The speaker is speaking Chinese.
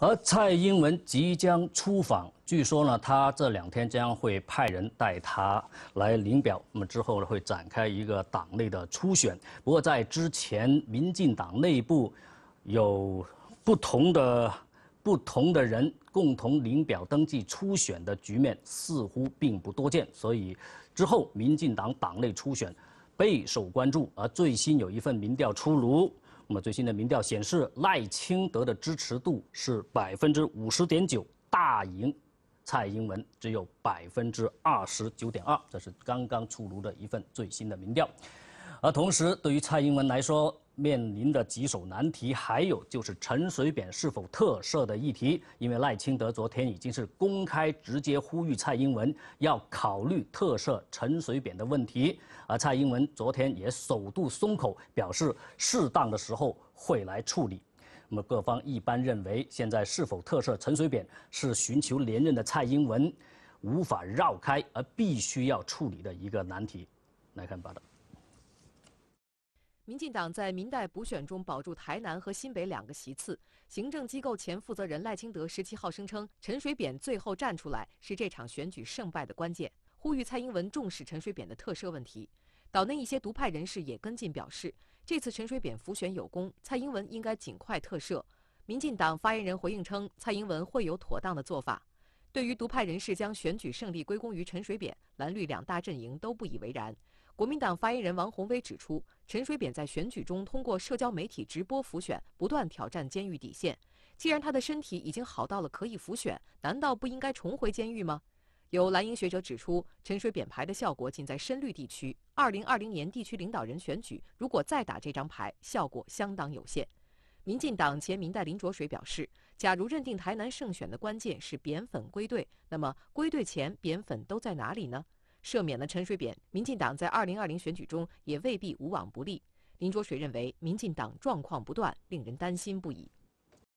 而蔡英文即将出访，据说呢，他这两天将会派人带他来领表。那么之后呢，会展开一个党内的初选。不过在之前，民进党内部有不同的不同的人共同领表登记初选的局面似乎并不多见，所以之后民进党党内初选备受关注。而最新有一份民调出炉。那么最新的民调显示，赖清德的支持度是百分之五十点九，大赢蔡英文只有百分之二十九点二。这是刚刚出炉的一份最新的民调，而同时对于蔡英文来说。面临的棘手难题，还有就是陈水扁是否特赦的议题。因为赖清德昨天已经是公开直接呼吁蔡英文要考虑特赦陈水扁的问题，而蔡英文昨天也首度松口，表示适当的时候会来处理。那么各方一般认为，现在是否特赦陈水扁，是寻求连任的蔡英文无法绕开而必须要处理的一个难题。来看报道。民进党在民代补选中保住台南和新北两个席次。行政机构前负责人赖清德十七号声称，陈水扁最后站出来是这场选举胜败的关键，呼吁蔡英文重视陈水扁的特赦问题。岛内一些独派人士也跟进表示，这次陈水扁浮选有功，蔡英文应该尽快特赦。民进党发言人回应称，蔡英文会有妥当的做法。对于独派人士将选举胜利归功于陈水扁，蓝绿两大阵营都不以为然。国民党发言人王宏威指出，陈水扁在选举中通过社交媒体直播浮选，不断挑战监狱底线。既然他的身体已经好到了可以浮选，难道不应该重回监狱吗？有蓝营学者指出，陈水扁牌的效果仅在深绿地区。二零二零年地区领导人选举，如果再打这张牌，效果相当有限。民进党前民代林卓水表示，假如认定台南胜选的关键是扁粉归队，那么归队前扁粉都在哪里呢？赦免了陈水扁，民进党在二零二零选举中也未必无往不利。林卓水认为，民进党状况不断，令人担心不已。